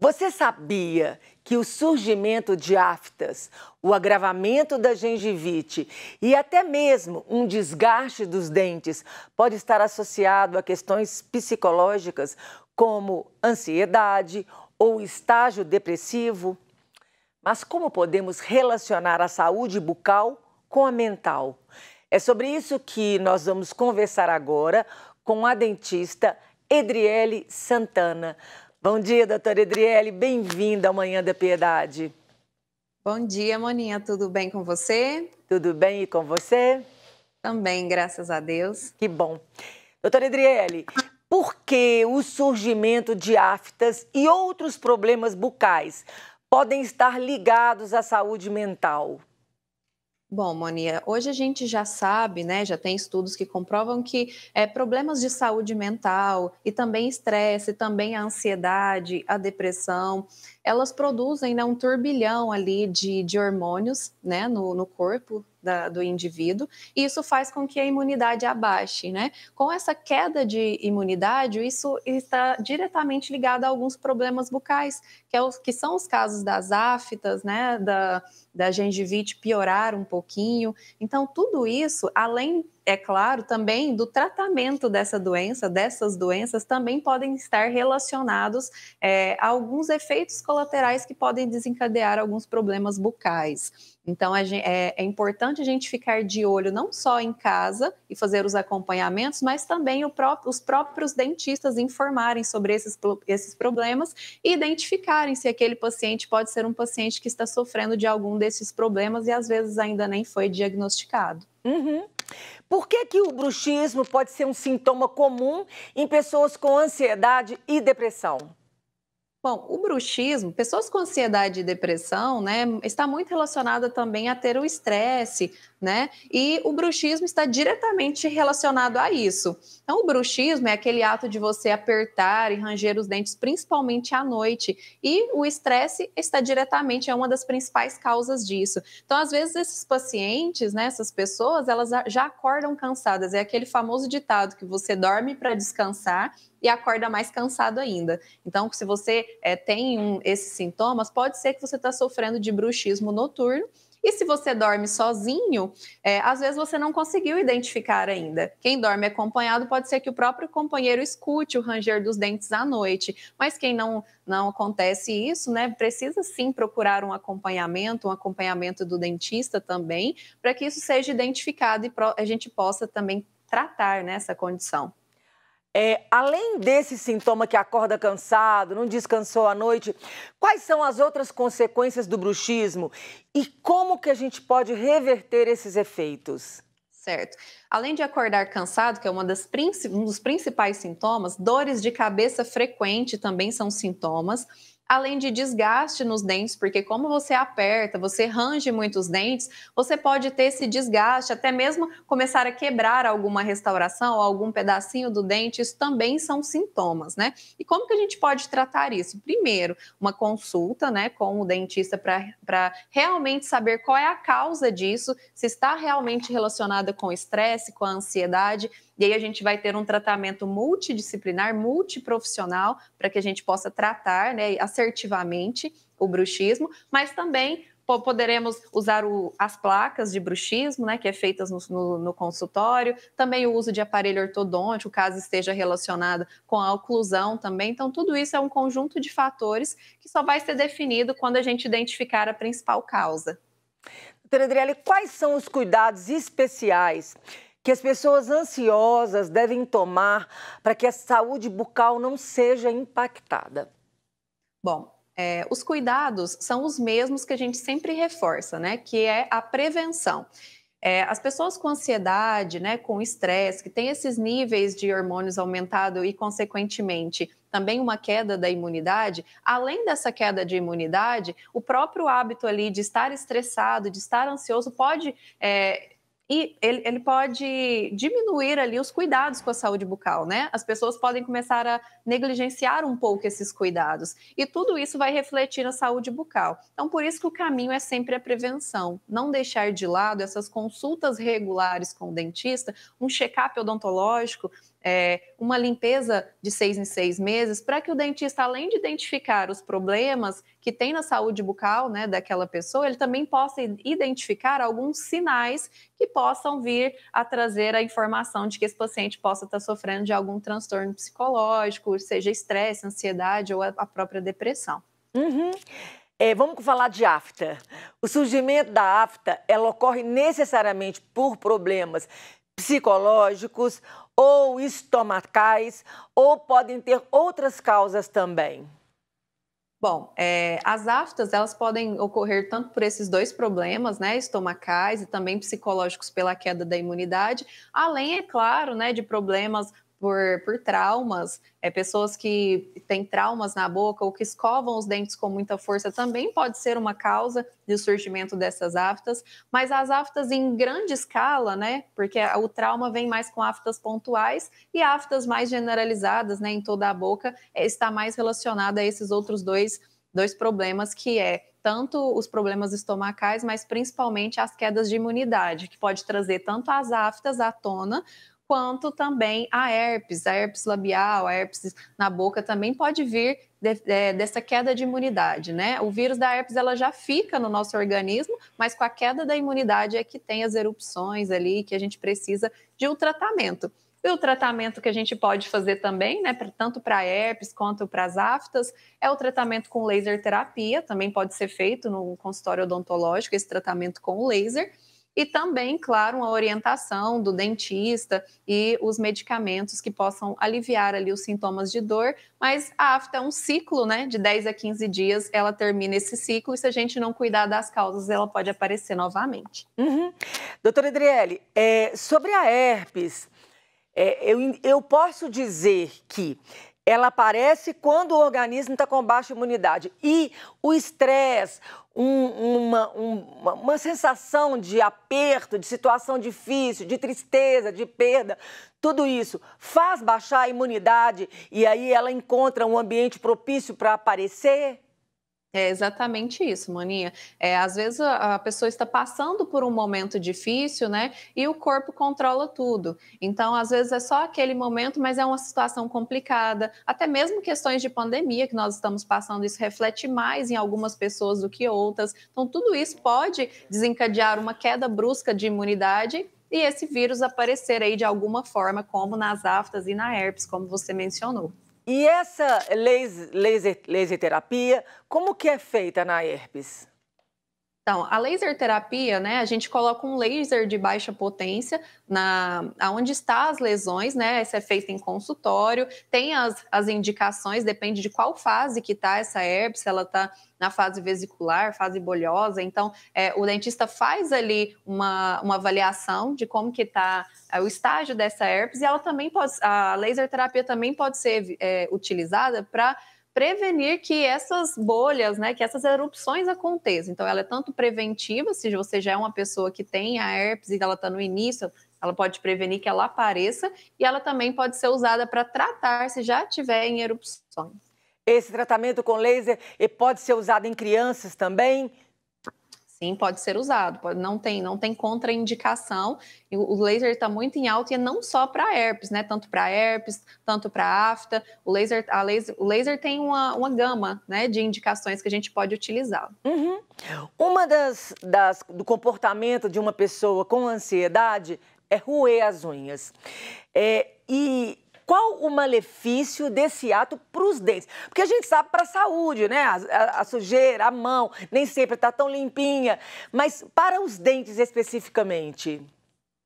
Você sabia que o surgimento de aftas, o agravamento da gengivite e até mesmo um desgaste dos dentes pode estar associado a questões psicológicas como ansiedade ou estágio depressivo? Mas como podemos relacionar a saúde bucal com a mental? É sobre isso que nós vamos conversar agora com a dentista Edriele Santana. Bom dia, doutora Edriele. Bem-vinda ao Manhã da Piedade. Bom dia, Moninha. Tudo bem com você? Tudo bem e com você? Também, graças a Deus. Que bom. Doutora Edriele, por que o surgimento de aftas e outros problemas bucais podem estar ligados à saúde mental? Bom, Monia, hoje a gente já sabe, né, já tem estudos que comprovam que é, problemas de saúde mental e também estresse, também a ansiedade, a depressão, elas produzem né, um turbilhão ali de, de hormônios né, no, no corpo, da, do indivíduo, e isso faz com que a imunidade abaixe, né? Com essa queda de imunidade, isso está diretamente ligado a alguns problemas bucais, que, é os, que são os casos das aftas, né? Da, da gengivite piorar um pouquinho. Então, tudo isso, além, é claro, também do tratamento dessa doença, dessas doenças, também podem estar relacionados é, a alguns efeitos colaterais que podem desencadear alguns problemas bucais. Então gente, é, é, importante a gente ficar de olho não só em casa e fazer os acompanhamentos, mas também os próprios dentistas informarem sobre esses, esses problemas e identificarem se aquele paciente pode ser um paciente que está sofrendo de algum desses problemas e às vezes ainda nem foi diagnosticado. Uhum. Por que, que o bruxismo pode ser um sintoma comum em pessoas com ansiedade e depressão? Bom, o bruxismo, pessoas com ansiedade e depressão, né, está muito relacionada também a ter o estresse, né? E o bruxismo está diretamente relacionado a isso. Então, o bruxismo é aquele ato de você apertar e ranger os dentes, principalmente à noite. E o estresse está diretamente, é uma das principais causas disso. Então, às vezes, esses pacientes, né, essas pessoas, elas já acordam cansadas. É aquele famoso ditado que você dorme para descansar e acorda mais cansado ainda. Então, se você é, tem um, esses sintomas, pode ser que você está sofrendo de bruxismo noturno. E se você dorme sozinho, é, às vezes você não conseguiu identificar ainda. Quem dorme acompanhado pode ser que o próprio companheiro escute o ranger dos dentes à noite. Mas quem não não acontece isso, né? Precisa sim procurar um acompanhamento, um acompanhamento do dentista também, para que isso seja identificado e a gente possa também tratar nessa né, condição. É, além desse sintoma que acorda cansado, não descansou à noite, quais são as outras consequências do bruxismo e como que a gente pode reverter esses efeitos? Certo. Além de acordar cansado, que é das, um dos principais sintomas, dores de cabeça frequente também são sintomas além de desgaste nos dentes, porque como você aperta, você range muitos dentes, você pode ter esse desgaste, até mesmo começar a quebrar alguma restauração ou algum pedacinho do dente, isso também são sintomas, né? E como que a gente pode tratar isso? Primeiro, uma consulta, né, com o dentista para realmente saber qual é a causa disso, se está realmente relacionada com o estresse, com a ansiedade, e aí a gente vai ter um tratamento multidisciplinar, multiprofissional, para que a gente possa tratar né, assertivamente o bruxismo, mas também poderemos usar o, as placas de bruxismo, né, que é feitas no, no, no, consultório, também o uso de aparelho ortodôntico, caso esteja relacionado com a oclusão também. Então, tudo isso é um conjunto de fatores que só vai ser definido quando a gente identificar a principal causa. Doutora Adriele, quais são os cuidados especiais que as pessoas ansiosas devem tomar para que a saúde bucal não seja impactada? Bom, é, os cuidados são os mesmos que a gente sempre reforça, né? Que é a prevenção. É, as pessoas com ansiedade, né, com estresse, que têm esses níveis de hormônios aumentado e, consequentemente, também uma queda da imunidade, além dessa queda de imunidade, o próprio hábito ali de estar estressado, de estar ansioso, pode é, e ele, ele, pode diminuir ali os cuidados com a saúde bucal, né? As pessoas podem começar a negligenciar um pouco esses cuidados e tudo isso vai refletir na saúde bucal. Então, por isso que o caminho é sempre a prevenção, não deixar de lado essas consultas regulares com o dentista, um check-up odontológico é, uma limpeza de seis em seis meses, para que o dentista, além de identificar os problemas que tem na saúde bucal né, daquela pessoa, ele também possa identificar alguns sinais que possam vir a trazer a informação de que esse paciente possa estar tá sofrendo de algum transtorno psicológico, seja estresse, ansiedade ou a própria depressão. Uhum. É, vamos falar de afta. O surgimento da afta, ela ocorre necessariamente por problemas psicológicos ou estomacais, ou podem ter outras causas também? Bom, é, as aftas elas podem ocorrer tanto por esses dois problemas, né, estomacais e também psicológicos pela queda da imunidade, além, é claro, né, de problemas por, por traumas, é, pessoas que têm traumas na boca ou que escovam os dentes com muita força também pode ser uma causa de surgimento dessas aftas, mas as aftas em grande escala, né? Porque o trauma vem mais com aftas pontuais e aftas mais generalizadas, né, em toda a boca, é, está mais relacionada a esses outros dois, dois problemas que é tanto os problemas estomacais, mas principalmente as quedas de imunidade, que pode trazer tanto as aftas à tona, quanto também a herpes, a herpes labial, a herpes na boca também pode vir de, de, é, dessa queda de imunidade, né? O vírus da herpes ela já fica no nosso organismo, mas com a queda da imunidade é que tem as erupções ali, que a gente precisa de um tratamento. E o tratamento que a gente pode fazer também, né, tanto para herpes quanto para as aftas, é o tratamento com laser terapia, também pode ser feito no consultório odontológico, esse tratamento com laser e também, claro, uma orientação do dentista e os medicamentos que possam aliviar ali os sintomas de dor, mas a afta é um ciclo, né? De 10 a 15 dias ela termina esse ciclo e se a gente não cuidar das causas, ela pode aparecer novamente. Uhum. Doutora Adriele, é, sobre a herpes, é, eu, eu posso dizer que ela aparece quando o organismo está com baixa imunidade. E o estresse, um, uma, um, uma, sensação de aperto, de situação difícil, de tristeza, de perda, tudo isso faz baixar a imunidade e aí ela encontra um ambiente propício para aparecer? É exatamente isso, Maninha. É, às vezes a, a pessoa está passando por um momento difícil, né? E o corpo controla tudo. Então, às vezes é só aquele momento, mas é uma situação complicada. Até mesmo questões de pandemia que nós estamos passando, isso reflete mais em algumas pessoas do que outras. Então, tudo isso pode desencadear uma queda brusca de imunidade e esse vírus aparecer aí de alguma forma, como nas aftas e na herpes, como você mencionou. E essa laser, laser, laser terapia, como que é feita na herpes? Então, a laser terapia, né, a gente coloca um laser de baixa potência na aonde está as lesões, né? Isso é feito em consultório, tem as, as indicações, depende de qual fase que está essa herpes, se ela está na fase vesicular, fase bolhosa. Então, é, o dentista faz ali uma, uma avaliação de como que está é, o estágio dessa herpes e ela também pode, a laser terapia também pode ser é, utilizada para prevenir que essas bolhas, né, que essas erupções aconteçam. Então, ela é tanto preventiva, se você já é uma pessoa que tem a herpes e ela está no início, ela pode prevenir que ela apareça, e ela também pode ser usada para tratar se já tiver em erupções. Esse tratamento com laser pode ser usado em crianças também? Sim, pode ser usado, pode, não tem, não tem contraindicação. E o, laser está muito em alta e é não só para herpes, né? Tanto para herpes, tanto para afta. O laser, a laser, o laser tem uma, uma gama né, de indicações que a gente pode utilizar. Uhum. Uma das, das do comportamento de uma pessoa com ansiedade é roer as unhas. É, e qual o malefício desse ato para os dentes? Porque a gente sabe para a saúde, né? A, a, a, sujeira, a mão, nem sempre está tão limpinha. Mas para os dentes especificamente?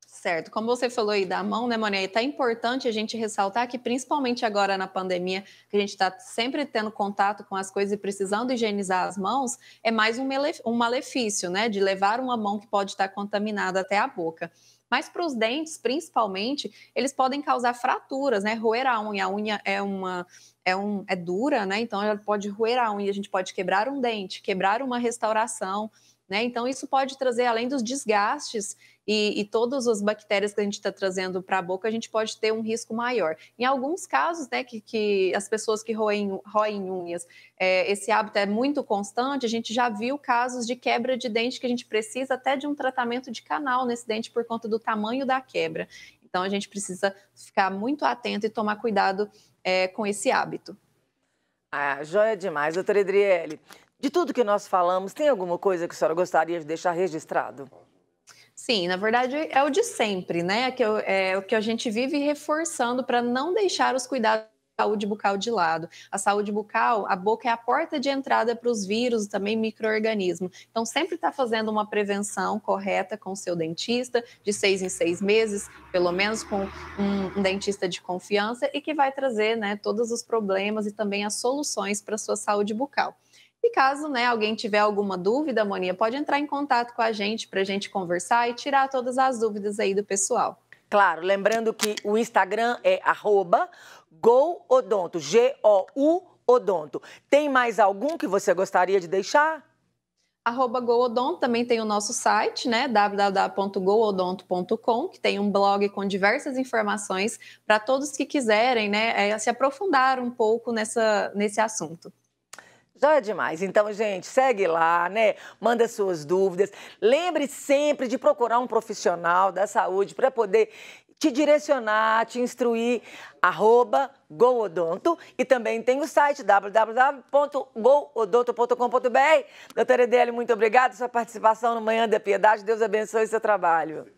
Certo, como você falou aí da mão, né, E Está importante a gente ressaltar que, principalmente agora na pandemia, que a gente está sempre tendo contato com as coisas e precisando higienizar as mãos, é mais um malefício, né? De levar uma mão que pode estar tá contaminada até a boca mas para os dentes, principalmente, eles podem causar fraturas, né? Roer a unha, a unha é uma é, um, é dura, né? Então ela pode roer a unha, a gente pode quebrar um dente, quebrar uma restauração. Né? Então, isso pode trazer, além dos desgastes e, e todas as bactérias que a gente está trazendo para a boca, a gente pode ter um risco maior. Em alguns casos, né, que, que as pessoas que roem, roem unhas, é, esse hábito é muito constante, a gente já viu casos de quebra de dente que a gente precisa até de um tratamento de canal nesse dente por conta do tamanho da quebra. Então, a gente precisa ficar muito atento e tomar cuidado é, com esse hábito. Ah, joia demais, doutora Adriele. De tudo que nós falamos, tem alguma coisa que a senhora gostaria de deixar registrado? Sim, na verdade é o de sempre, né? É que eu, é o que a gente vive reforçando para não deixar os cuidados saúde bucal de lado. A saúde bucal, a boca é a porta de entrada para os vírus, também micro-organismos. Então, sempre está fazendo uma prevenção correta com o seu dentista, de seis em seis meses, pelo menos com um, dentista de confiança, e que vai trazer né, todos os problemas e também as soluções para a sua saúde bucal. E caso né, alguém tiver alguma dúvida, Monia, pode entrar em contato com a gente para a gente conversar e tirar todas as dúvidas aí do pessoal. Claro, lembrando que o Instagram é arroba goodonto, G-O-U odonto. Tem mais algum que você gostaria de deixar? Arroba Goodonto também tem o nosso site, né? www.goodonto.com, que tem um blog com diversas informações para todos que quiserem, né? É, se aprofundar um pouco nessa, nesse assunto. Já é demais. Então, gente, segue lá, né? Manda suas dúvidas. Lembre sempre de procurar um profissional da saúde para poder te direcionar, te instruir, arroba goodonto, e também tem o site www.goodonto.com.br. Doutora Edele, muito obrigada pela sua participação no Manhã da Piedade. Deus abençoe seu trabalho.